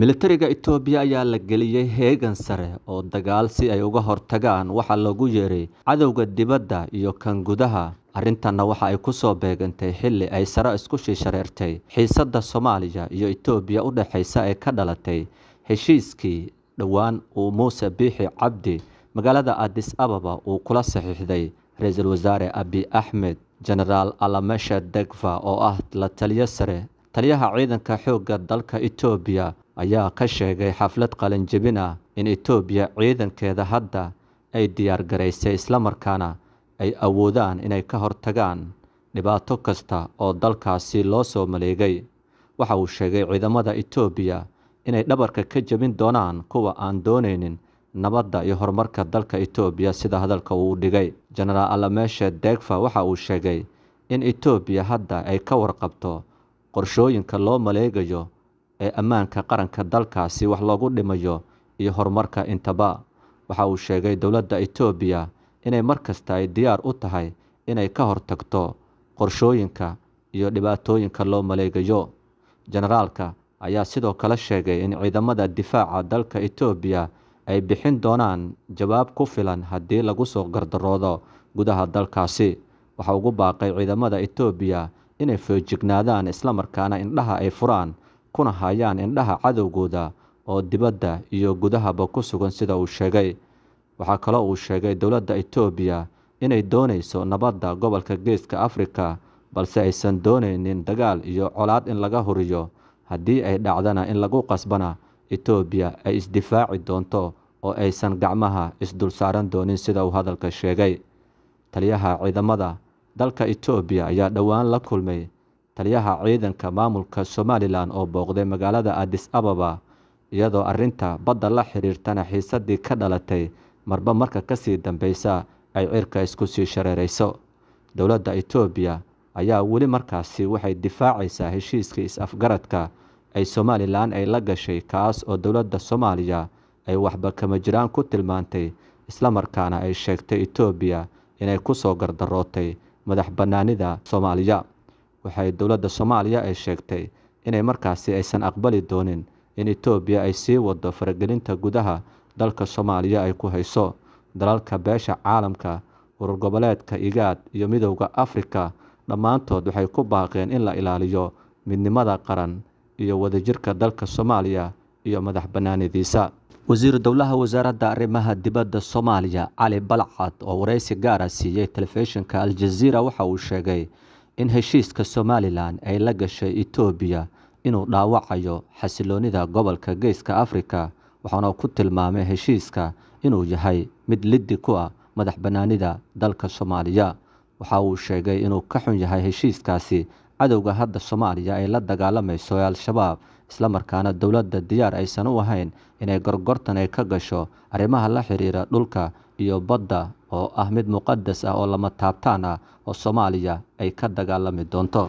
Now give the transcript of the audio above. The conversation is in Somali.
militariga etoobiya ayaa la geliyey heegan sare oo dagaal si ay uga hortagaan waxa lagu yeeray cadowga dibadda iyo kan gudaha arrintanna waxa ay ku soo beegantay xilli ay sare isku shiishareertay xiisadda soomaaliya iyo etoobiya u dhexaysa ee ka dhalatay heshiiskii dhowaan uu muuse biixi cabdi magaalada adis ababa uu kula saxiixday ra-iisul wasaare abi axmed jenaraal alamesha degva oo ah la taliyo sare taliyaha ciidanka xoogga dalka etoobiya ayaa ka sheegay xaflad qalanjebin ah in itoobiya ciidankeeda hadda ay diyaargaraysay isla markaana ay awoodaan inay ka hortagaan dhibaato kasta oo dalkaasi loo soo maleegay waxa uu sheegay ciidamada etoobiya inay dhabarka ka jebin doonaan kuwa aan doonaynin nabadda iyo horumarka dalka itoobiya sida hadalka uu dhigay jenaraal alameeshe deegfa waxa uu sheegay in etoobiya hadda ay ka warqabto qorshooyinka loo maleegayo ee ammaanka qaranka dalkaasi wax loogu dhimayo iyo horumarka intaba waxa uu sheegay dowladda etoobiya inay mar kasta ay diyaar u tahay inay ka hortagto qorshooyinka iyo dhibaatooyinka loo maleegayo jenaraalka ayaa sidoo kale sheegay in ciidamada difaaca dalka etoobiya ay bixin doonaan jawaab ku filan haddii lagu soo gardaroodo gudaha dalkaasi waxa ugu baaqay ciidamada etoobiya inay isla markaana indhaha ay furaan kuna hayaan indhaha cadowgooda oo dibadda iyo gudahaba ku sugan sida uu sheegay waxaa kaloo uu sheegay dowladda itoobiya inay doonayso nabadda gobolka geeska afrika balse aysan doonaynin dagaal iyo colaad in laga huriyo haddii ay dhacdana in lagu qasbana etoobiya ay isdifaaci doonto oo aysan gacmaha isdul saaran doonin sida uu hadalka sheegay taliyaha ciidamada dalka etoobiya ayaa dhowaan la kulmay taliyaha ciidanka maamulka somalilan oo booqday magaalada adis ababa iyadoo arinta badda la xiriirtana xiisadii ka dhalatay marba marka kasii dambeysa ay cirka isku sii shareerayso dowladda etoobiya ayaa weli markaasi waxay difaacaysaa heshiiskii is-afgaradka ay somalilan ay la gashay kaas oo dowladda soomaaliya ay waxba kama jiraan ku tilmaantay isla markaana ay sheegtay etoobiya inay ku soo gardarootay madax bannaanida soomaaliya waxay dowladda soomaaliya ay sheegtay inay markaasi aysan aqbali doonin in etoobiya ay sii wado faragelinta gudaha dalka soomaaliya ay ku hayso dalalka beesha caalamka urur goboleedka igaad iyo midowda afrika dhammaantood waxay ku baaqeen in la ilaaliyo midnimada qaran iyo wadajirka dalka soomaaliya iyo madax bannaanidiisa wasiir dowlaha wasaaradda arrimaha dibadda soomaaliya cali balcad oo waraysi gaara siiyey telefishinka al jaziira waxa uu sheegay in heshiiska somalilan ay la gashay etoobiya inuu dhaawacayo xasiloonida gobolka geeska afrika waxaana ku tilmaamay heshiiska inuu yahay mid liddi ku ah madax bannaanida dalka soomaaliya waxa uu sheegay inuu ka xun yahay heshiiskaasi cadowga hadda soomaaliya ay la dagaalamayso ee al-shabaab isla markaana dowladda diyaar aysan u ahayn inay gorgortan ay ka gasho arrimaha la xiriira dhulka iyo badda oo ah mid muqadas ah oo lama taabtaan ah oo soomaaliya ay ka dagaalami doonto